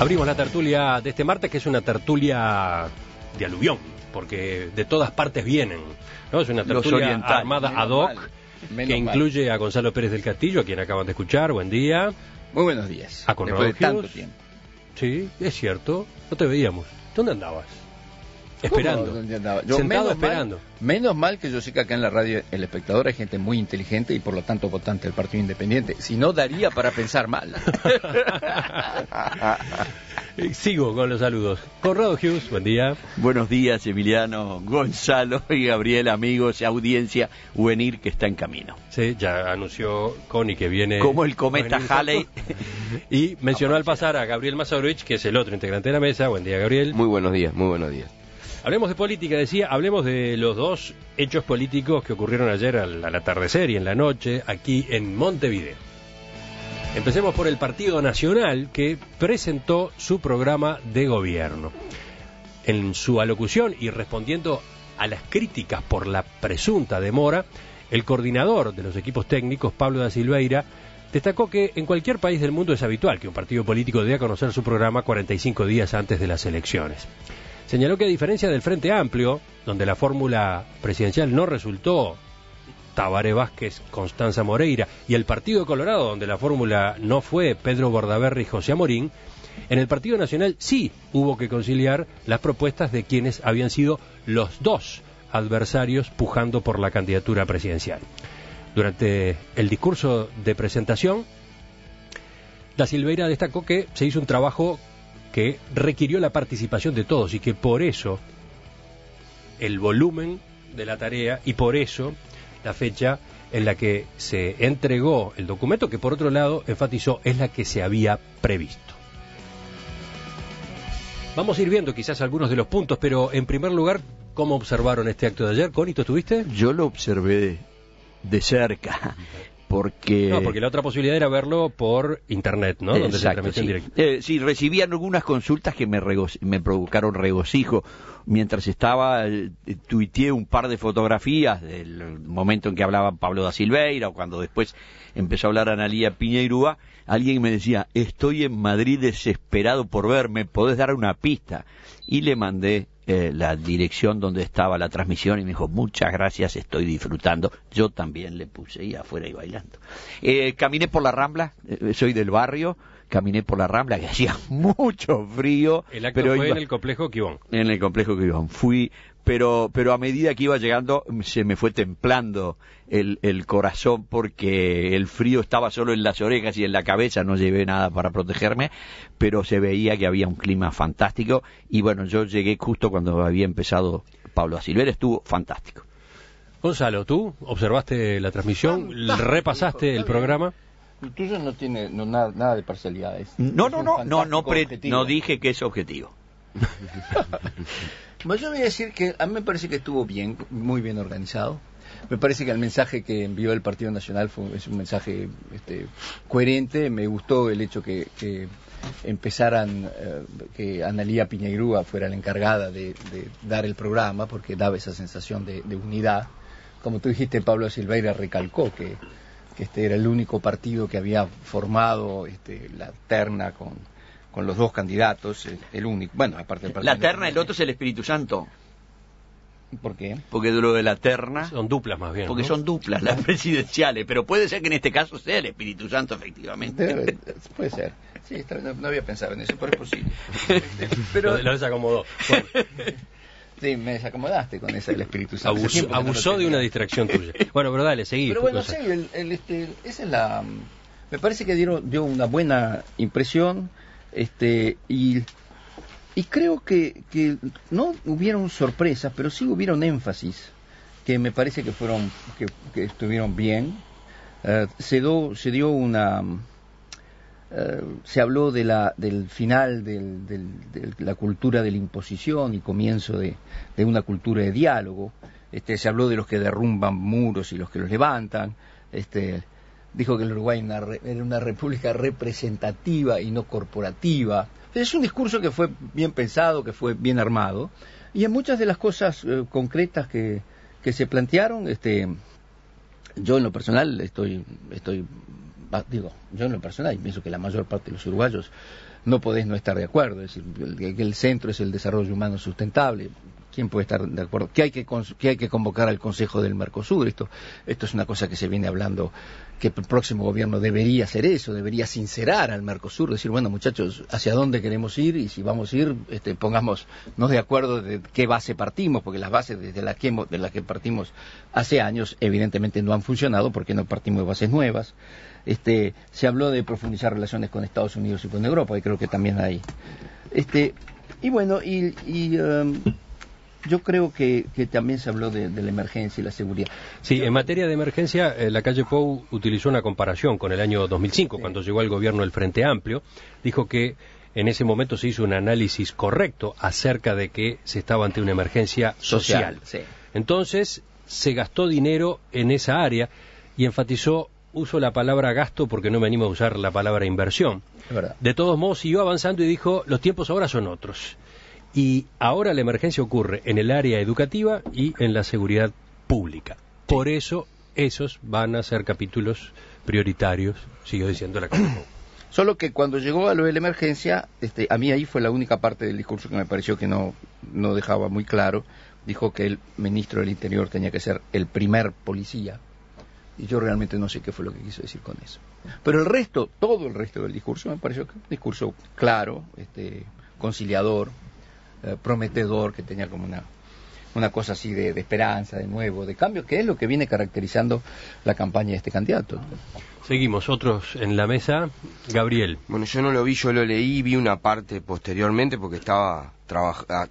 Abrimos la tertulia de este martes, que es una tertulia de aluvión, porque de todas partes vienen. ¿no? Es una tertulia armada ad hoc, que incluye a Gonzalo Pérez del Castillo, a quien acaban de escuchar. Buen día. Muy buenos días. A tanto tiempo. Sí, es cierto. No te veíamos. ¿Dónde andabas? Esperando. menos esperando. Mal, menos mal que yo sé que acá en la radio El Espectador hay gente muy inteligente y por lo tanto votante del Partido Independiente. Si no, daría para pensar mal. Eh, sigo con los saludos. Corrado Hughes, buen día. Buenos días, Emiliano, Gonzalo y Gabriel, amigos, y audiencia, venir que está en camino. Sí, ya anunció Connie que viene. Como el cometa Halley. y mencionó al pasar a Gabriel Mazorovich, que es el otro integrante de la mesa. Buen día, Gabriel. Muy buenos días, muy buenos días. Hablemos de política, decía, hablemos de los dos hechos políticos que ocurrieron ayer al, atardecer y en la noche aquí en Montevideo. Empecemos por el Partido Nacional que presentó su programa de gobierno. En su alocución y respondiendo a las críticas por la presunta demora, el coordinador de los equipos técnicos, Pablo da Silveira, destacó que en cualquier país del mundo es habitual que un partido político dé conocer su programa 45 días antes de las elecciones. Señaló que a diferencia del Frente Amplio, donde la fórmula presidencial no resultó, Tabaré Vázquez, Constanza Moreira, y el Partido Colorado, donde la fórmula no fue Pedro Bordaberry y José Amorín, en el Partido Nacional sí hubo que conciliar las propuestas de quienes habían sido los dos adversarios pujando por la candidatura presidencial. Durante el discurso de presentación, Da Silveira destacó que se hizo un trabajo que requirió la participación de todos y que por eso el volumen de la tarea y por eso la fecha en la que se entregó el documento, que por otro lado enfatizó es la que se había previsto. Vamos a ir viendo quizás algunos de los puntos, pero en primer lugar, ¿cómo observaron este acto de ayer? Conito, ¿estuviste? Yo lo observé de cerca porque... No, porque la otra posibilidad era verlo por internet, ¿no? Donde se sí. En sí, eh, algunas consultas que me, me provocaron regocijo. Mientras estaba, eh, tuiteé un par de fotografías del momento en que hablaba Pablo da Silveira o cuando después empezó a hablar Analia Piñeirúa. Alguien me decía, estoy en Madrid desesperado por verme, podés dar una pista. Y le mandé eh, la dirección donde estaba la transmisión y me dijo, muchas gracias, estoy disfrutando. Yo también le puse y afuera y bailando. Eh, caminé por la Rambla, eh, soy del barrio, caminé por la Rambla, que hacía mucho frío. El acto pero fue en el complejo Quibón. En el complejo Quibón. Fui pero, pero a medida que iba llegando se me fue templando el, corazón porque el frío estaba solo en las orejas y en la cabeza, no llevé nada para protegerme, pero se veía que había un clima fantástico y bueno, yo llegué justo cuando había empezado Pablo a Silver, estuvo fantástico. Gonzalo, tú observaste la transmisión, repasaste el programa. El tuyo no tiene nada, de parcialidades. no, no, no, no, no, no dije que es objetivo bueno, pues yo voy a decir que a mí me parece que estuvo bien, muy bien organizado. Me parece que el mensaje que envió el Partido Nacional fue, es un mensaje este, coherente. Me gustó el hecho que, empezaran, eh, que Analía Piñegrúa fuera la encargada de, dar el programa, porque daba esa sensación de, unidad. Como tú dijiste, Pablo Silveira recalcó que, que, este era el único partido que había formado este, la terna con con los dos candidatos, el, único. Bueno, aparte del La terna, el otro es el Espíritu Santo. ¿Por qué? Porque de lo de la terna. Son duplas más bien. Porque son duplas las presidenciales, pero puede ser que en este caso sea el Espíritu Santo, efectivamente. puede ser. Sí, no, había pensado en eso, pero es posible. pero... Lo, desacomodó. Sí, me desacomodaste con esa el Espíritu Santo. Abusó, de una distracción tuya. Bueno, pero dale, seguimos Pero bueno, sí, este, esa es la. Me parece que dio una buena impresión este, y, y creo que, no hubieron sorpresas, pero sí hubieron énfasis que me parece que fueron, que, estuvieron bien. Eh, se, se dio una, eh, se habló de la, del final de la cultura de la imposición y comienzo de, una cultura de diálogo. Este, se habló de los que derrumban muros y los que los levantan. Este, dijo que el Uruguay era una república representativa y no corporativa. Es un discurso que fue bien pensado, que fue bien armado, y en muchas de las cosas eh, concretas que, se plantearon, este, yo en lo personal estoy, estoy, digo, yo en lo personal, y pienso que la mayor parte de los uruguayos no podés no estar de acuerdo, es decir, que el centro es el desarrollo humano sustentable, ¿Quién puede estar de acuerdo? Que hay que, que hay que convocar al Consejo del Mercosur. Esto, esto es una cosa que se viene hablando, que el próximo gobierno debería hacer eso, debería sincerar al Mercosur, decir, bueno, muchachos, ¿hacia dónde queremos ir? Y si vamos a ir, este, pongamos, nos de acuerdo de qué base partimos, porque las bases desde las que, de las que partimos hace años, evidentemente no han funcionado porque no partimos de bases nuevas. Este, se habló de profundizar relaciones con Estados Unidos y con Europa, y creo que también hay. Este, y bueno, y, um, yo creo que, también se habló de, la emergencia y la seguridad. Sí, en materia de emergencia, eh, la calle Pou utilizó una comparación con el año 2005, cuando llegó al gobierno el Frente Amplio. Dijo que en ese momento se hizo un análisis correcto acerca de que se estaba ante una emergencia social. Entonces, se gastó dinero en esa área y enfatizó uso la palabra gasto porque no me animo a usar la palabra inversión. De todos modos, siguió avanzando y dijo, los tiempos ahora son otros. Y ahora la emergencia ocurre en el área educativa y en la seguridad pública. Por eso esos van a ser capítulos prioritarios, sigo diciendo la Comisión. Solo que cuando llegó a lo de la emergencia, este, a mí ahí fue la única parte del discurso que me pareció que no, no dejaba muy claro. Dijo que el ministro del Interior tenía que ser el primer policía. Y yo realmente no sé qué fue lo que quiso decir con eso. Pero el resto, todo el resto del discurso, me pareció que un discurso claro, este, conciliador, eh, prometedor, que tenía como una, una cosa así de, de, esperanza, de nuevo, de cambio, que es lo que viene caracterizando la campaña de este candidato. Seguimos, otros en la mesa. Gabriel. Bueno, yo no lo vi, yo lo leí, vi una parte posteriormente porque estaba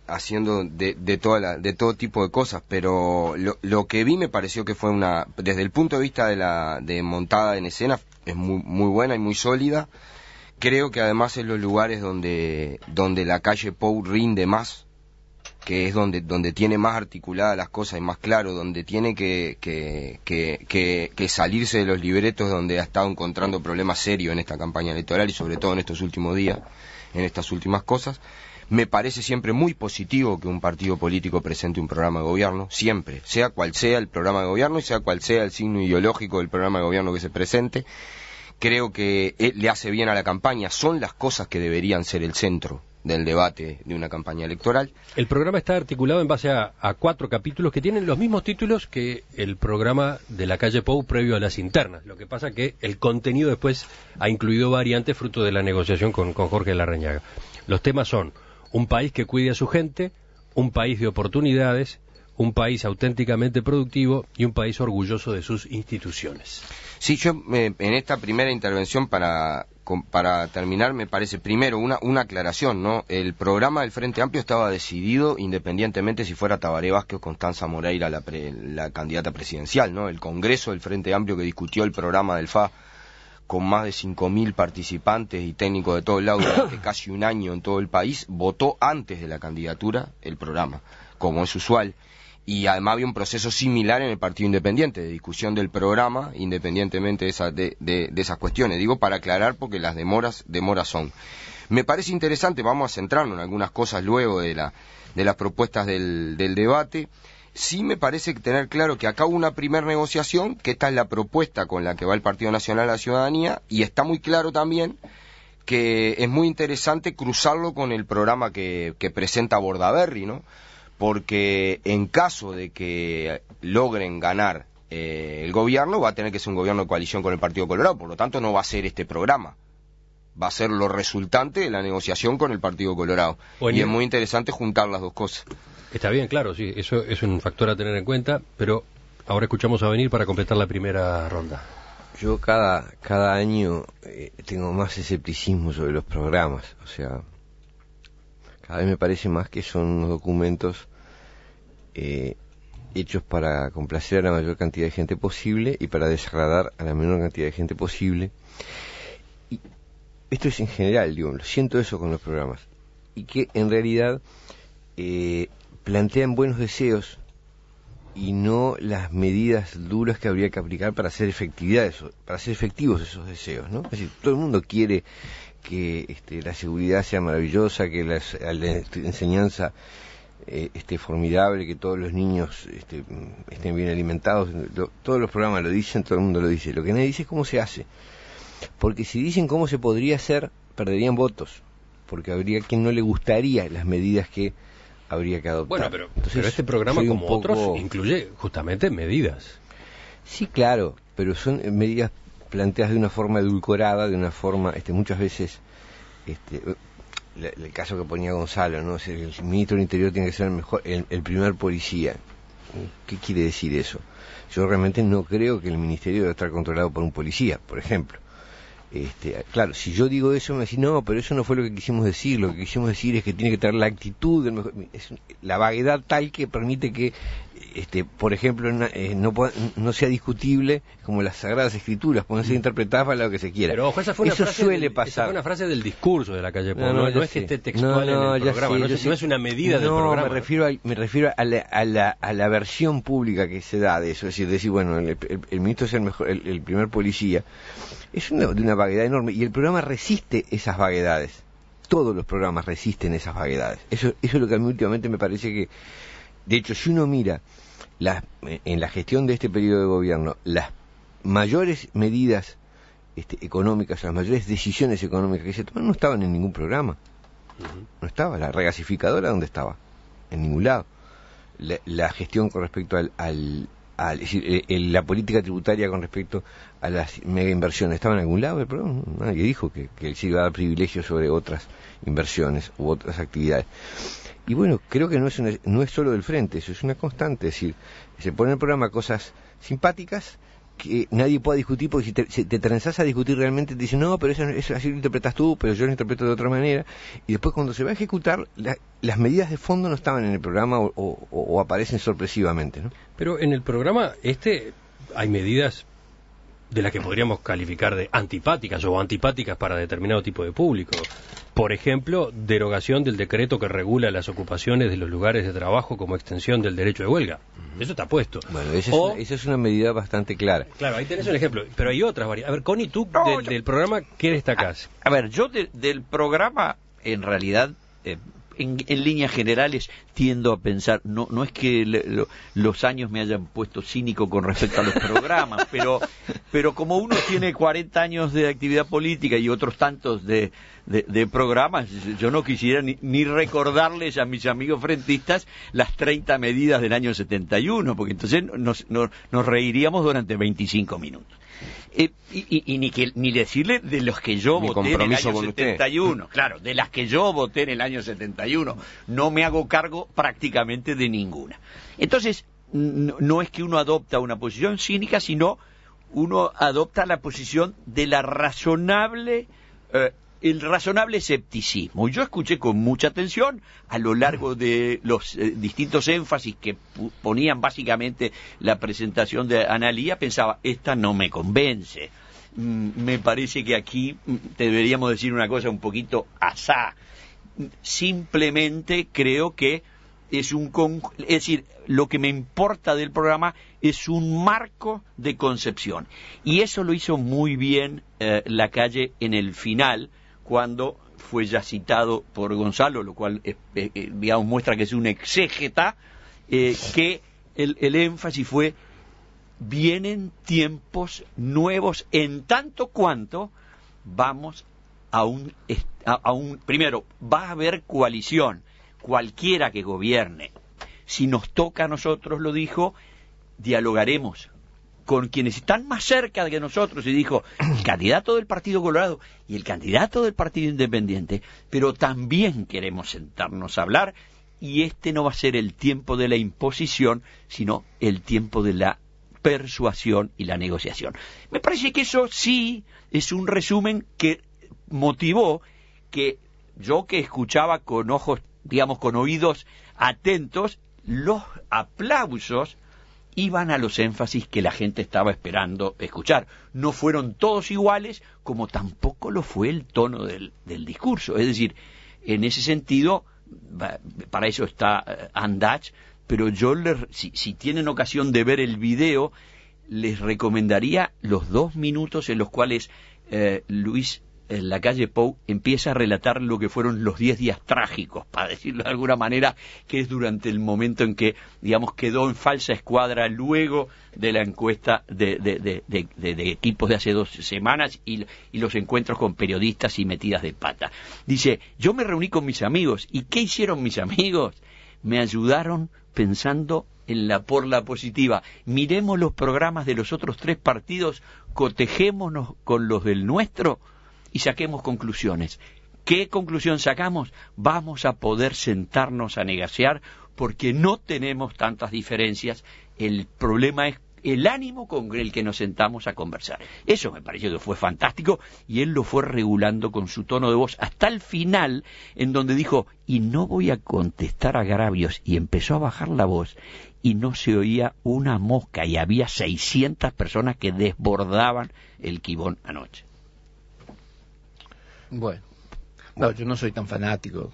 haciendo de, de, de todo tipo de cosas, pero lo, lo, que vi me pareció que fue una, desde el punto de vista de la de montada en escena, es muy, muy buena y muy sólida. Creo que además en los lugares donde, donde la calle Pou rinde más, que es donde, donde tiene más articuladas las cosas y más claro, donde tiene que, que salirse de los libretos donde ha estado encontrando problemas serios en esta campaña electoral y sobre todo en estos últimos días, en estas últimas cosas. Me parece siempre muy positivo que un partido político presente un programa de gobierno, siempre, sea cual sea el programa de gobierno y sea cual sea el signo ideológico del programa de gobierno que se presente creo que eh, le hace bien a la campaña, son las cosas que deberían ser el centro del debate de una campaña electoral. El programa está articulado en base a, cuatro capítulos que tienen los mismos títulos que el programa de la calle Pou previo a las internas. Lo que pasa que el contenido después ha incluido variantes fruto de la negociación con, con Jorge Larrañaga. Los temas son un país que cuide a su gente, un país de oportunidades, un país auténticamente productivo y un país orgulloso de sus instituciones. Sí, yo eh, en esta primera intervención para para terminar, me parece primero una, una aclaración, ¿no? El programa del Frente Amplio estaba decidido independientemente si fuera Tabaré Vázquez o Constanza Moreira la, candidata presidencial, ¿no? El Congreso del Frente Amplio que discutió el programa del FA con más de 5.000 participantes y técnicos de todo el lado durante casi un año en todo el país, votó antes de la candidatura el programa, como es usual y además había un proceso similar en el Partido Independiente, de discusión del programa, independientemente de, de, esas cuestiones. Digo para aclarar porque las demoras, demoras son. Me parece interesante, vamos a centrarnos en algunas cosas luego de, de las propuestas del, debate. Sí me parece tener claro que acá una primera negociación, que esta es la propuesta con la que va el Partido Nacional a la Ciudadanía, y está muy claro también que es muy interesante cruzarlo con el programa que, que presenta Bordaberry, ¿no? porque en caso de que logren ganar eh, el gobierno, va a tener que ser un gobierno de coalición con el Partido Colorado, por lo tanto no va a ser este programa, va a ser lo resultante de la negociación con el Partido Colorado. y es muy interesante juntar las dos cosas. Está bien, claro, sí, eso es un factor a tener en cuenta, pero ahora escuchamos a venir para completar la primera ronda. Yo cada, cada año eh, tengo más escepticismo sobre los programas, o sea, a vez me parece más que son unos documentos eh, hechos para complacer a la mayor cantidad de gente posible y para desagradar a la menor cantidad de gente posible. Y esto es en general, digo, lo siento eso con los programas. Y que en realidad eh, plantean buenos deseos y no las medidas duras que habría que aplicar para hacer efectividad para hacer efectivos esos deseos, ¿no? Es decir, todo el mundo quiere que este, la seguridad sea maravillosa, que la, enseñanza eh, esté formidable, que todos los niños este, estén bien alimentados. todos los programas lo dicen, todo el mundo lo dice. Lo que nadie dice es cómo se hace. Porque si dicen cómo se podría hacer, perderían votos. Porque habría quien no le gustaría las medidas que habría que adoptar. Bueno, pero, este programa, como otros, incluye justamente medidas. Sí, claro, pero son medidas planteas de una forma edulcorada, de una forma, este, muchas veces, este, el caso que ponía Gonzalo, ¿no? el ministro del Interior tiene que ser el mejor, el, primer policía. ¿Qué quiere decir eso? Yo realmente no creo que el ministerio debe estar controlado por un policía, por ejemplo. Este, claro, si yo digo eso me decís, no, pero eso no fue lo que quisimos decir, lo que quisimos decir es que tiene que tener la actitud, la vaguedad tal que permite que este, por ejemplo, eh, no, sea discutible como las Sagradas Escrituras, pueden ser mm. interpretadas para lo que se quiera. Pero esa fue una Eso frase suele pasar. una frase del discurso de la calle no, es que esté textual en el programa, sino este, no, es, una medida del programa. Me refiero, a, me refiero a, la, a, la, versión pública que se da de eso, es decir, decir bueno, el, ministro es el, mejor, el, primer policía. Es una, de una vaguedad enorme y el programa resiste esas vaguedades. Todos los programas resisten esas vaguedades. Eso, eso es lo que a mí últimamente me parece que... De hecho, si uno mira eh, en la gestión de este periodo de gobierno, las mayores medidas este, económicas, las mayores decisiones económicas que se toman no estaban en ningún programa. No estaba. La regasificadora, ¿dónde estaba? En ningún lado. La, gestión con respecto al. al, eh, la política tributaria con respecto a las mega inversiones estaba en algún lado, pero nadie dijo que, él se iba a dar privilegios sobre otras inversiones u otras actividades. Y bueno, creo que no es, no es solo del frente, eso es una constante. Es decir, se pone en el programa cosas simpáticas que nadie pueda discutir, porque si te, si a discutir realmente, te dicen, no, pero eso, es así lo interpretas tú, pero yo lo interpreto de otra manera. Y después, cuando se va a ejecutar, las medidas de fondo no estaban en el programa o, o aparecen sorpresivamente. ¿no? Pero en el programa este hay medidas de las que podríamos calificar de antipáticas o antipáticas para determinado tipo de público. Por ejemplo, derogación del decreto que regula las ocupaciones de los lugares de trabajo como extensión del derecho de huelga. Eso está puesto. Bueno, esa, es una, medida bastante clara. Claro, ahí tenés un ejemplo. Pero hay otras varias. A ver, Connie, tú del programa, ¿qué destacás? A, ver, yo del programa, en realidad, eh, en, líneas generales tiendo a pensar, no, no es que los años me hayan puesto cínico con respecto a los programas, pero pero como uno tiene 40 años de actividad política y otros tantos de, programas, yo no quisiera ni, recordarles a mis amigos frentistas las 30 medidas del año 71, porque entonces nos, reiríamos durante 25 minutos. Eh, y, ni, decirle de los que yo voté en el año 71, claro, de las que yo voté en el año 71. No me hago cargo prácticamente de ninguna. Entonces, no es que uno adopta una posición cínica, sino uno adopta la posición de la razonable, eh, el razonable escepticismo. yo escuché con mucha atención a lo largo de los eh, distintos énfasis que ponían básicamente la presentación de Analía, pensaba, esta no me convence. Mm, me parece que aquí mm, deberíamos decir una cosa un poquito asá. Simplemente creo que es un es decir, lo que me importa del programa es un marco de concepción. Y eso lo hizo muy bien eh, la calle en el final, cuando fue ya citado por Gonzalo, lo cual, eh, eh muestra que es un exégeta, eh, que el, énfasis fue, vienen tiempos nuevos en tanto cuanto vamos a un, a un, primero, va a haber coalición, cualquiera que gobierne. Si nos toca a nosotros, lo dijo, dialogaremos con quienes están más cerca de nosotros, y dijo, el candidato del Partido Colorado y el candidato del Partido Independiente, pero también queremos sentarnos a hablar, y este no va a ser el tiempo de la imposición, sino el tiempo de la persuasión y la negociación. Me parece que eso sí es un resumen que motivó que yo que escuchaba con ojos, digamos, con oídos atentos, los aplausos iban a los énfasis que la gente estaba esperando escuchar. No fueron todos iguales, como tampoco lo fue el tono del, discurso. Es decir, en ese sentido, para eso está eh, Andach, pero yo, les, si, si tienen ocasión de ver el video, les recomendaría los dos minutos en los cuales eh, Luis en la calle Pou empieza a relatar lo que fueron los diez días trágicos, para decirlo de alguna manera, que es durante el momento en que, digamos, quedó en falsa escuadra luego de la encuesta de, equipos de hace dos semanas y, los encuentros con periodistas y metidas de pata. Dice, yo me reuní con mis amigos, ¿y qué hicieron mis amigos? Me ayudaron pensando en la por la positiva. Miremos los programas de los otros tres partidos, cotejémonos con los del nuestro y saquemos conclusiones. ¿Qué conclusión sacamos? Vamos a poder sentarnos a negociar porque no tenemos tantas diferencias. El problema es el ánimo con el que nos sentamos a conversar. Eso me pareció que fue fantástico y él lo fue regulando con su tono de voz hasta el final, en donde dijo, y no voy a contestar agravios, y empezó a bajar la voz y no se oía una mosca y había 600 personas que desbordaban el quibón anoche. Bueno. No, yo no soy tan fanático.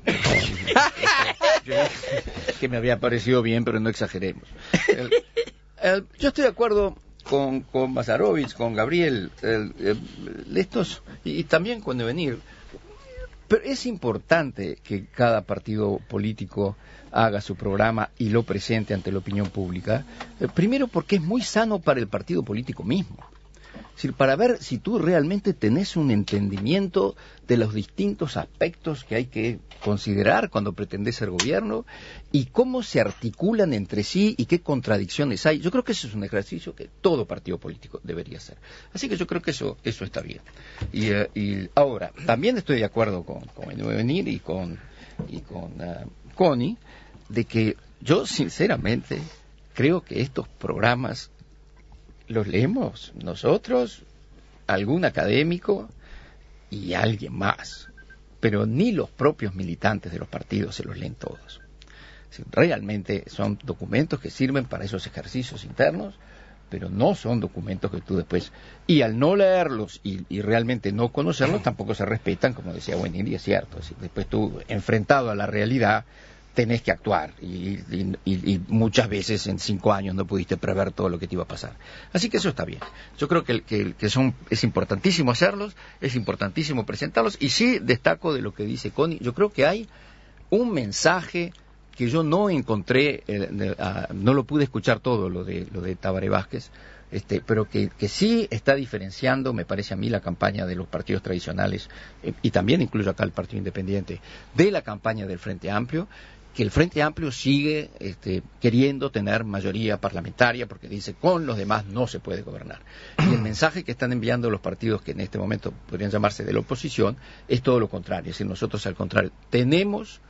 que me había parecido bien, pero no exageremos. yo estoy de acuerdo con, con con Gabriel, estos, y, también con Devenir. Pero es importante que cada partido político haga su programa y lo presente ante la opinión pública. Eh, primero porque es muy sano para el partido político mismo para ver si tú realmente tenés un entendimiento de los distintos aspectos que hay que considerar cuando pretendés ser gobierno y cómo se articulan entre sí y qué contradicciones hay. Yo creo que ese es un ejercicio que todo partido político debería hacer. Así que yo creo que eso, eso está bien. Y, eh, ahora, también estoy de acuerdo con, el nuevo venir y con, y con eh, Connie de que yo sinceramente creo que estos programas los leemos nosotros, algún académico y alguien más, pero ni los propios militantes de los partidos se los leen todos. Realmente son documentos que sirven para esos ejercicios internos, pero no son documentos que tú después, y al no leerlos y, realmente no conocerlos, tampoco se respetan, como decía buen y es cierto. después tú, enfrentado a la realidad, tenés que actuar y, muchas veces en cinco años no pudiste prever todo lo que te iba a pasar. Así que eso está bien. Yo creo que, que, que son, es importantísimo hacerlos, es importantísimo presentarlos y sí destaco de lo que dice Connie, yo creo que hay un mensaje que yo no encontré, eh, no lo pude escuchar todo lo de, lo de Tabaré Vázquez, este, pero que, sí está diferenciando, me parece a mí, la campaña de los partidos tradicionales, eh, y también incluyo acá el Partido Independiente, de la campaña del Frente Amplio, que el Frente Amplio sigue este, queriendo tener mayoría parlamentaria porque dice con los demás no se puede gobernar. Y el mensaje que están enviando los partidos que en este momento podrían llamarse de la oposición es todo lo contrario. Es decir, nosotros al contrario, tenemos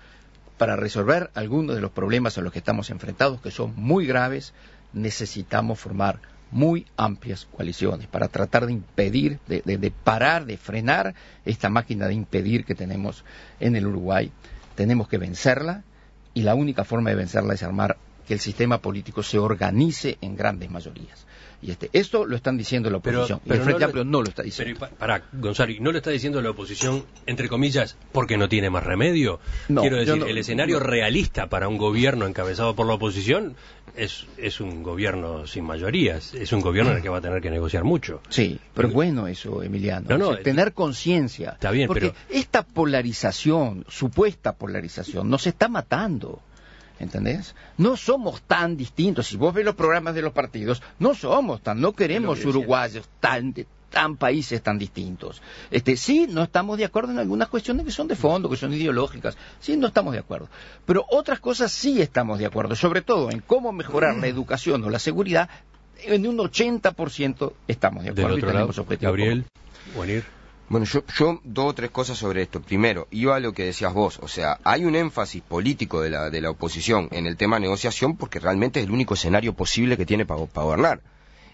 para resolver algunos de los problemas a los que estamos enfrentados, que son muy graves, necesitamos formar muy amplias coaliciones para tratar de impedir, de parar, de frenar esta máquina de impedir que tenemos en el Uruguay. Tenemos que vencerla y la única forma de vencerla es armar que el sistema político se organice en grandes mayorías. Y este, esto lo están diciendo la oposición. Pero, no, lo está diciendo. Pero pará, Gonzalo, no lo está diciendo la oposición, entre comillas, porque no tiene más remedio? Quiero decir, el escenario realista para un gobierno encabezado por la oposición es, un gobierno sin mayorías, es un gobierno en el que va a tener que negociar mucho. Sí, pero bueno eso, Emiliano. No, tener conciencia. Está bien, porque pero... esta polarización, supuesta polarización, nos está matando. ¿Entendés? No somos tan distintos. Si vos ves los programas de los partidos, no somos tan, no queremos uruguayos tan, tan países tan distintos. Este, sí, no estamos de acuerdo en algunas cuestiones que son de fondo, que son ideológicas. Sí, no estamos de acuerdo. Pero otras cosas sí estamos de acuerdo, sobre todo en cómo mejorar la educación o la seguridad. En un 80% estamos de acuerdo Gabriel, bueno, yo, yo dos o tres cosas sobre esto. Primero, iba a lo que decías vos, o sea, hay un énfasis político de la, de la oposición en el tema negociación porque realmente es el único escenario posible que tiene para gobernar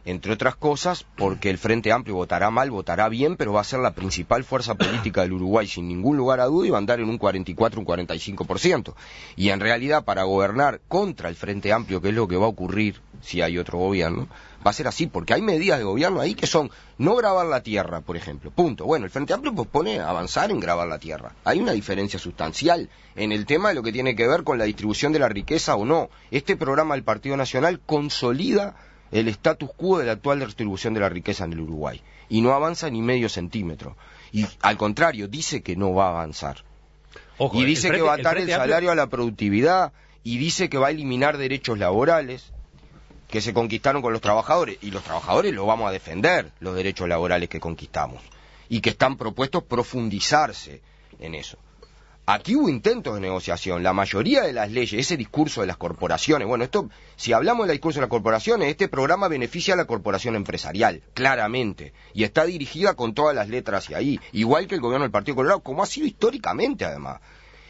entre otras cosas porque el Frente Amplio votará mal, votará bien, pero va a ser la principal fuerza política del Uruguay sin ningún lugar a duda y va a andar en un 44, un 45%. Y en realidad para gobernar contra el Frente Amplio, que es lo que va a ocurrir si hay otro gobierno, va a ser así, porque hay medidas de gobierno ahí que son no grabar la tierra, por ejemplo, punto. Bueno, el Frente Amplio pone avanzar en grabar la tierra. Hay una diferencia sustancial en el tema de lo que tiene que ver con la distribución de la riqueza o no. Este programa del Partido Nacional consolida el status quo de la actual distribución de la riqueza en el Uruguay. Y no avanza ni medio centímetro. Y al contrario, dice que no va a avanzar. y dice que va a atar el, salario a la productividad, y dice que va a eliminar derechos laborales que se conquistaron con los trabajadores. Y los trabajadores lo vamos a defender, los derechos laborales que conquistamos. Y que están propuestos profundizarse en eso. Aquí hubo intentos de negociación. La mayoría de las leyes, ese discurso de las corporaciones, bueno, esto, si hablamos del discurso de las corporaciones, este programa beneficia a la corporación empresarial, claramente, y está dirigida con todas las letras y ahí, igual que el gobierno del Partido Colorado, como ha sido históricamente además.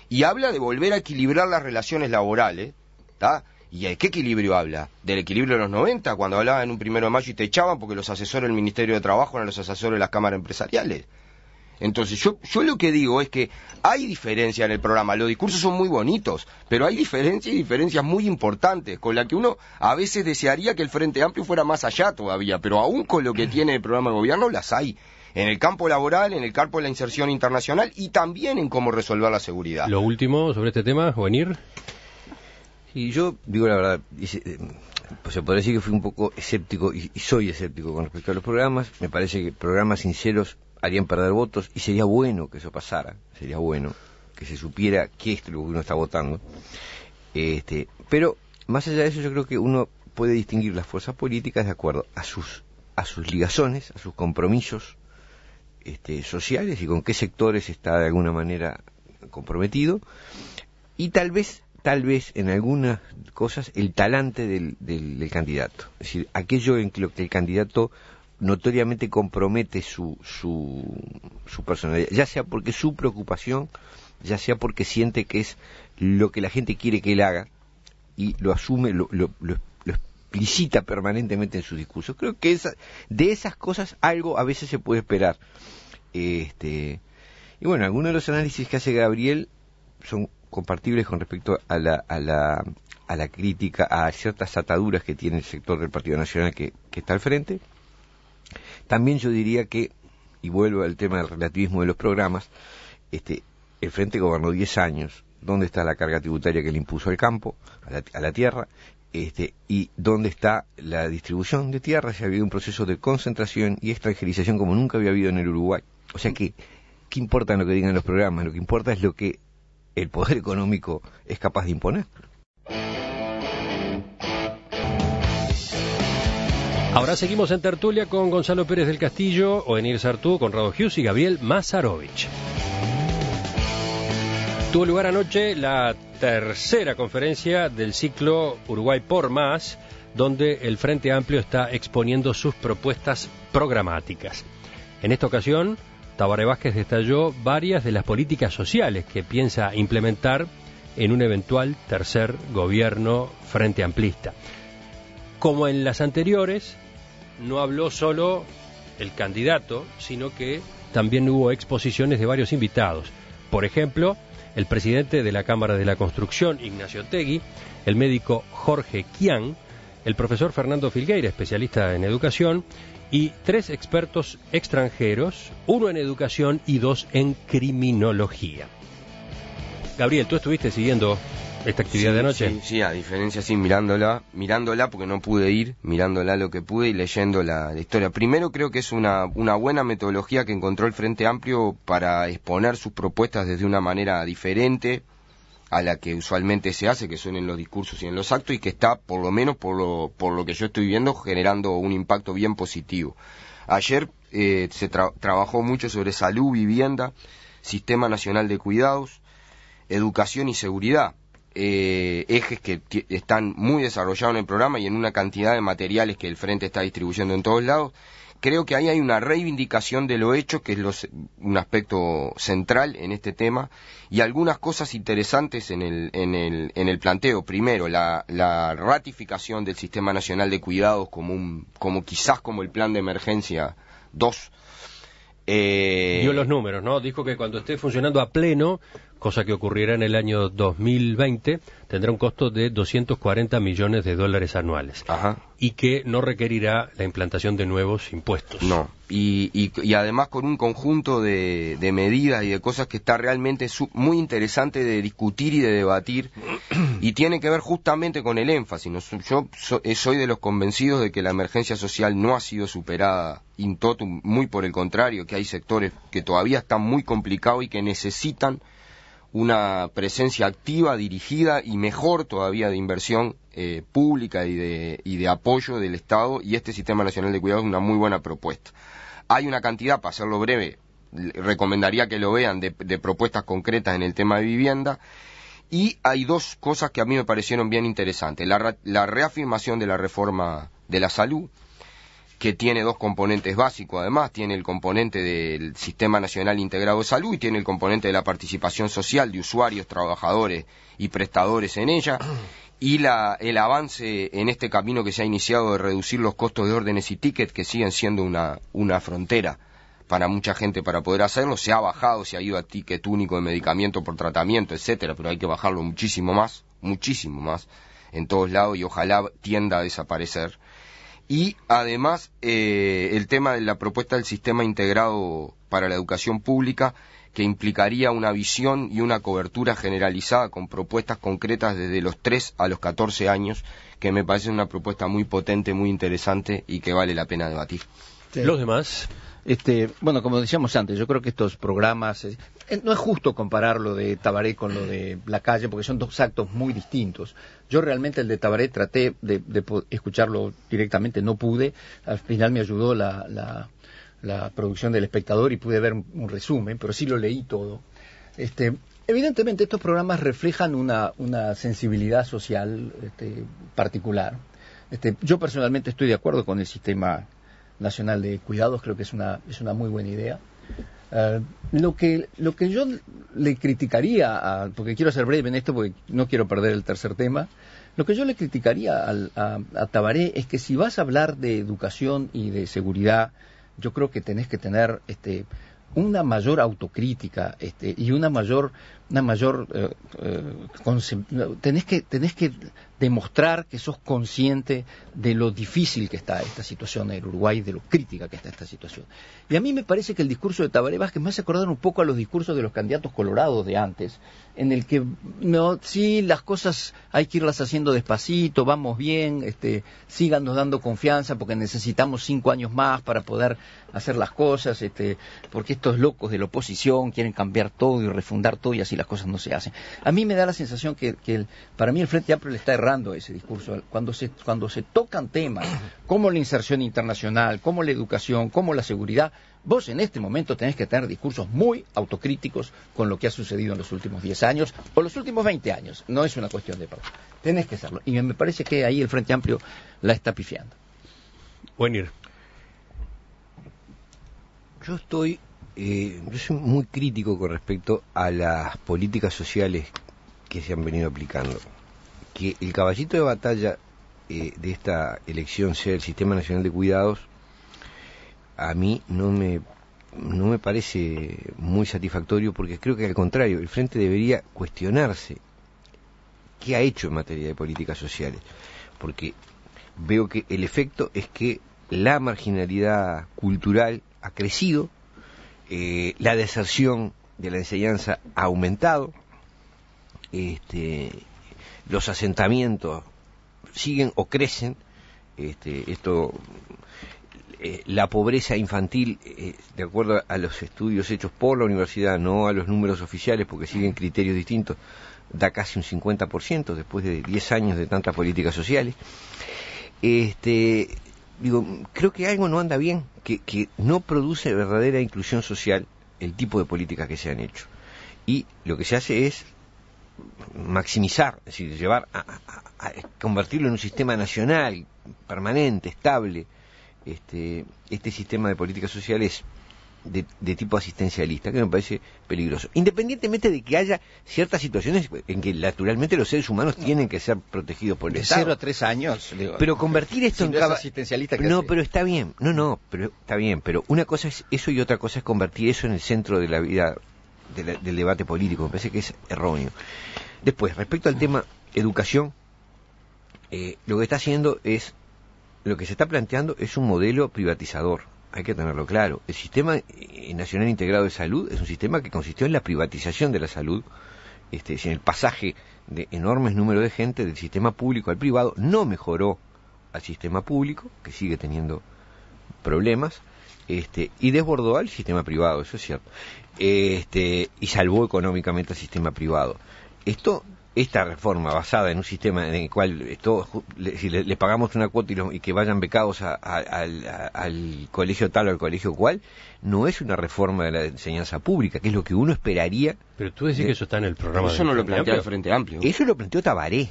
Y habla de volver a equilibrar las relaciones laborales, ¿Y de qué equilibrio habla? Del equilibrio de los 90, cuando hablaban en un primero de mayo y te echaban porque los asesores del Ministerio de Trabajo eran los asesores de las cámaras empresariales. Entonces, yo, yo lo que digo es que hay diferencia en el programa, los discursos son muy bonitos, pero hay diferencias y diferencias muy importantes, con las que uno a veces desearía que el Frente Amplio fuera más allá todavía, pero aún con lo que tiene el programa de gobierno las hay en el campo laboral, en el campo de la inserción internacional y también en cómo resolver la seguridad. Lo último sobre este tema, Juanir Y yo digo la verdad, eh, pues se podría decir que fui un poco escéptico y, soy escéptico con respecto a los programas. Me parece que programas sinceros harían perder votos y sería bueno que eso pasara, sería bueno que se supiera qué es lo que uno está votando. Este, pero más allá de eso yo creo que uno puede distinguir las fuerzas políticas de acuerdo a sus a sus ligazones, a sus compromisos este, sociales y con qué sectores está de alguna manera comprometido y tal vez tal vez en algunas cosas el talante del, del, del candidato, es decir, aquello en lo que el candidato notoriamente compromete su, su, personalidad, ya sea porque su preocupación, ya sea porque siente que es lo que la gente quiere que él haga y lo asume, lo, lo, explicita permanentemente en su discurso, Creo que de esas cosas algo a veces se puede esperar. Este, y bueno, algunos de los análisis que hace Gabriel son compatibles con respecto a la, a la, a la crítica, a ciertas ataduras que tiene el sector del Partido Nacional que, que está al frente también yo diría que, y vuelvo al tema del relativismo de los programas, este, el Frente gobernó 10 años. ¿Dónde está la carga tributaria que le impuso al campo, a la, tierra? Este, y dónde está la distribución de tierras. Si ha habido un proceso de concentración y extranjerización como nunca había habido en el Uruguay. O sea que, ¿qué importa lo que digan los programas? Lo que importa es lo que el poder económico es capaz de imponer. Ahora seguimos en tertulia con Gonzalo Pérez del Castillo, Oenir Sartú, Conrado Hughes y Gabriel Mazarovich. Tuvo lugar anoche la tercera conferencia del ciclo Uruguay por Más, donde el Frente Amplio está exponiendo sus propuestas programáticas. En esta ocasión, Tabaré Vázquez detalló varias de las políticas sociales que piensa implementar en un eventual tercer gobierno Frente Amplista. Como en las anteriores, no habló solo el candidato, sino que también hubo exposiciones de varios invitados. Por ejemplo, el presidente de la Cámara de la Construcción, Ignacio Tegui, el médico Jorge Kian, el profesor Fernando Filgueira, especialista en educación, y tres expertos extranjeros, uno en educación y dos en criminología. Gabriel, tú estuviste siguiendo esta actividad de noche. Sí, a diferencia, sí, mirándola, mirándola porque no pude ir, mirándola lo que pude y leyendo la, historia. Primero creo que es una, una buena metodología que encontró el Frente Amplio para exponer sus propuestas desde una manera diferente a la que usualmente se hace, que son en los discursos y en los actos, y que está, por lo menos por lo, por lo que yo estoy viendo, generando un impacto bien positivo. Ayer eh, se trabajó mucho sobre salud, vivienda, Sistema Nacional de Cuidados, Educación y Seguridad, eh, ejes que están muy desarrollados en el programa y en una cantidad de materiales que el Frente está distribuyendo en todos lados. Creo que ahí hay una reivindicación de lo hecho, que es los, un aspecto central en este tema, y algunas cosas interesantes en el, en el, planteo. Primero, la, ratificación del Sistema Nacional de Cuidados como, un, como quizás como el plan de emergencia 2, eh... Dio los números, ¿no? Dijo que cuando esté funcionando a pleno cosa que ocurrirá en el año 2020, tendrá un costo de 240 millones de dólares anuales y que no requerirá la implantación de nuevos impuestos. No, y, además con un conjunto de, medidas y de cosas que está realmente muy interesante de discutir y de debatir y tiene que ver justamente con el énfasis. Yo eh, soy de los convencidos de que la emergencia social no ha sido superada in totum, muy por el contrario, que hay sectores que todavía están muy complicados y que necesitan una presencia activa, dirigida y mejor todavía de inversión eh, pública y de, y de apoyo del Estado y este Sistema Nacional de Cuidados es una muy buena propuesta. Hay una cantidad, para hacerlo breve, recomendaría que lo vean, de, propuestas concretas en el tema de vivienda. Y hay dos cosas que a mí me parecieron bien interesantes. la reafirmación de la reforma de la salud, que tiene dos componentes básicos, además, tiene el componente del Sistema Nacional Integrado de Salud y tiene el componente de la participación social de usuarios, trabajadores y prestadores en ella. Y la, el avance en este camino que se ha iniciado de reducir los costos de órdenes y tickets, que siguen siendo una, una frontera para mucha gente para poder hacerlo. Se ha bajado, se ha ido a ticket único de medicamento por tratamiento, etcétera, pero hay que bajarlo muchísimo más, muchísimo más en todos lados y ojalá tienda a desaparecer y además eh, el tema de la propuesta del sistema integrado para la educación pública que implicaría una visión y una cobertura generalizada con propuestas concretas desde los 3 a los 14 años, que me parece una propuesta muy potente, muy interesante y que vale la pena debatir. Los demás. Este, bueno, como decíamos antes, yo creo que estos programas, eh, no es justo comparar lo de Tabaré con lo de La Calle, porque son dos actos muy distintos. Yo realmente el de Tabaré traté de, escucharlo directamente, no pude. Al final me ayudó la, producción del espectador y pude ver un, resumen, pero sí lo leí todo. Este, evidentemente estos programas reflejan una, sensibilidad social este, particular. yo personalmente estoy de acuerdo con el sistema nacional de cuidados, creo que es una, es una muy buena idea. Eh, lo que lo que yo le criticaría porque quiero ser breve en esto porque no quiero perder el tercer tema lo que yo le criticaría a, a, Tabaré es que si vas a hablar de educación y de seguridad yo creo que tenés que tener este una mayor autocrítica este, y una mayor una mayor eh, eh, tenés que tenés que demostrar que sos consciente de lo difícil que está esta situación en el Uruguay, de lo crítica que está esta situación. Y a mí me parece que el discurso de Tabaré Vázquez me hace acordar un poco a los discursos de los candidatos colorados de antes, en el que no, sí, las cosas hay que irlas haciendo despacito, vamos bien, este, síganos dando confianza porque necesitamos cinco años más para poder hacer las cosas, este, porque estos locos de la oposición quieren cambiar todo y refundar todo y así las cosas no se hacen. A mí me da la sensación que, para mí el Frente Amplio le está errando ese discurso. Cuando se, cuando se tocan temas como la inserción internacional, como la educación, como la seguridad, vos en este momento tenés que tener discursos muy autocríticos con lo que ha sucedido en los últimos 10 años o los últimos 20 años. No es una cuestión de pausa. Tenés que hacerlo. Y me parece que ahí el Frente Amplio la está pifiando. Buen Yo estoy eh, yo soy muy crítico con respecto a las políticas sociales que se han venido aplicando. Que el caballito de batalla eh, de esta elección sea el Sistema Nacional de Cuidados, a mí no me, no me parece muy satisfactorio porque creo que al contrario, el Frente debería cuestionarse qué ha hecho en materia de políticas sociales. Porque veo que el efecto es que la marginalidad cultural ha crecido eh, la deserción de la enseñanza ha aumentado, este, los asentamientos siguen o crecen, este, esto, eh, la pobreza infantil, eh, de acuerdo a los estudios hechos por la universidad, no a los números oficiales, porque siguen criterios distintos, da casi un 50% después de 10 años de tantas políticas sociales. Este, digo, creo que algo no anda bien, que, que no produce verdadera inclusión social el tipo de políticas que se han hecho. Y lo que se hace es maximizar, es decir, llevar a, a, convertirlo en un sistema nacional, permanente, estable. Este, este sistema de políticas sociales de, tipo asistencialista, que me parece peligroso. Independientemente de que haya ciertas situaciones en que naturalmente los seres humanos tienen que ser protegidos por el Estado. a tres años. pero convertir esto en... No, pero está bien, no, no, pero está bien, pero una cosa es eso y otra cosa es convertir eso en el centro de la vida, del debate político, me parece que es erróneo. Después, respecto al tema educación, eh, lo que está haciendo es, lo que se está planteando es un modelo privatizador hay que tenerlo claro, el Sistema eh, Nacional Integrado de Salud es un sistema que consistió en la privatización de la salud, este, en el pasaje de enormes números de gente del sistema público al privado, no mejoró al sistema público, que sigue teniendo problemas, este, y desbordó al sistema privado, eso es cierto, este, y salvó económicamente al sistema privado. Esto esta reforma basada en un sistema en el cual si le, pagamos una cuota y, que vayan becados al, colegio tal o al colegio cual, no es una reforma de la enseñanza pública, que es lo que uno esperaría. Pero tú decís que eso está en el programa. Eso no lo planteó el Frente Amplio. Eso lo planteó Tabaré.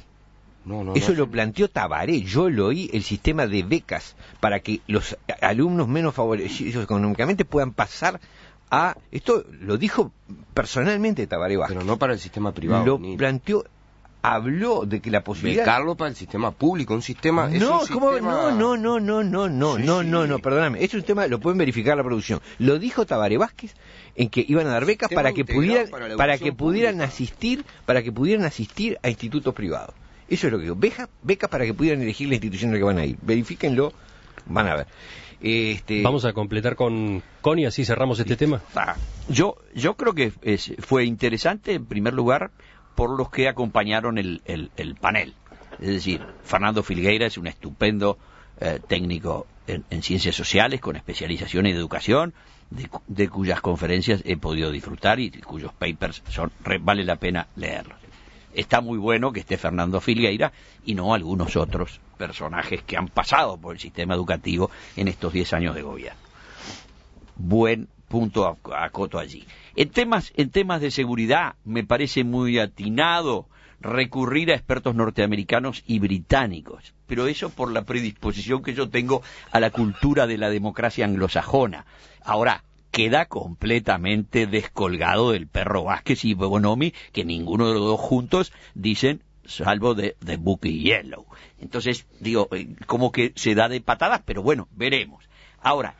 Eso lo planteó Tabaré, yo lo oí, el sistema de becas para que los alumnos menos favorecidos económicamente puedan pasar a... Esto lo dijo personalmente Tabaré Vázquez. Pero no para el sistema privado. Lo planteó habló de que la posibilidad Carlos para el sistema público un sistema no no no no no no no no no no perdóname es un tema lo pueden verificar la producción lo dijo Tabaré Vázquez en que iban a dar becas para que pudieran para, que pudieran asistir para que pudieran asistir a institutos privados eso es lo que digo becas para que pudieran elegir la institución a la que van a ir verifíquenlo van a ver este... Vamos a completar con Connie, así cerramos este tema. Ah. yo, yo creo que fue interesante, en primer lugar, por los que acompañaron el, el, panel. Es decir, Fernando Filgueira es un estupendo eh, técnico en, ciencias sociales con especialización en educación, de, cuyas conferencias he podido disfrutar y cuyos papers son, vale la pena leerlos. Está muy bueno que esté Fernando Filgueira y no algunos otros personajes que han pasado por el sistema educativo en estos 10 años de gobierno. Buen punto a coto allí. En temas, en temas de seguridad, me parece muy atinado recurrir a expertos norteamericanos y británicos, pero eso por la predisposición que yo tengo a la cultura de la democracia anglosajona. Ahora, queda completamente descolgado del perro Vázquez y Bonomi, que ninguno de los dos juntos dicen salvo de, de Bucky Yellow. Entonces, digo, eh, como que se da de patadas, pero bueno, veremos. Ahora,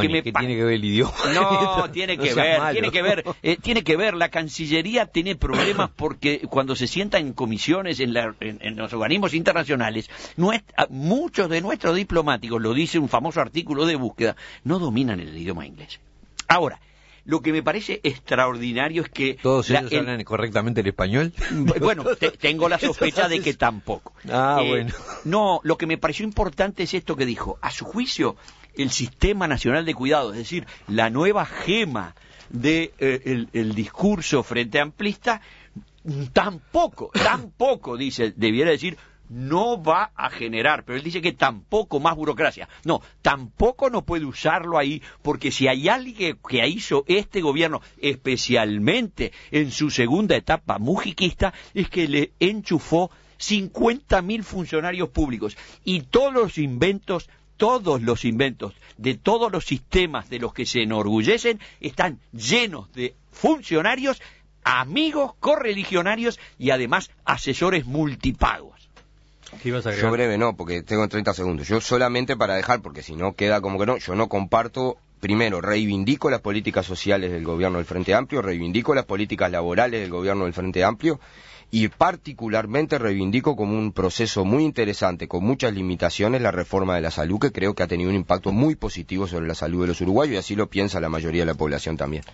que tiene que ver el idioma? No, tiene que ver, tiene que ver, eh, tiene que ver. La Cancillería tiene problemas porque cuando se sienta en comisiones en, los organismos internacionales, ah, muchos de nuestros diplomáticos, lo dice un famoso artículo de búsqueda, no dominan el idioma inglés. Ahora, lo que me parece extraordinario es que... ¿Todos ellos hablan correctamente el español? Bueno, tengo la sospecha de que tampoco. Ah, eh, bueno. No, lo que me pareció importante es esto que dijo. A su juicio, el Sistema Nacional de Cuidados, es decir, la nueva gema del eh, discurso frente amplista, tampoco, tampoco, dice, debiera decir, no va a generar, pero él dice que tampoco más burocracia. No, tampoco no puede usarlo ahí, porque si hay alguien que hizo este gobierno, especialmente en su segunda etapa mujiquista, es que le enchufó 50.000 funcionarios públicos y todos los inventos todos los inventos, de todos los sistemas de los que se enorgullecen, están llenos de funcionarios, amigos, correligionarios y además asesores multipagos. Yo breve, no, porque tengo 30 segundos. Yo solamente para dejar, porque si no queda como que no, yo no comparto primero, reivindico las políticas sociales del gobierno del Frente Amplio, reivindico las políticas laborales del gobierno del Frente Amplio y particularmente reivindico como un proceso muy interesante, con muchas limitaciones, la reforma de la salud, que creo que ha tenido un impacto muy positivo sobre la salud de los uruguayos y así lo piensa la mayoría de la población también.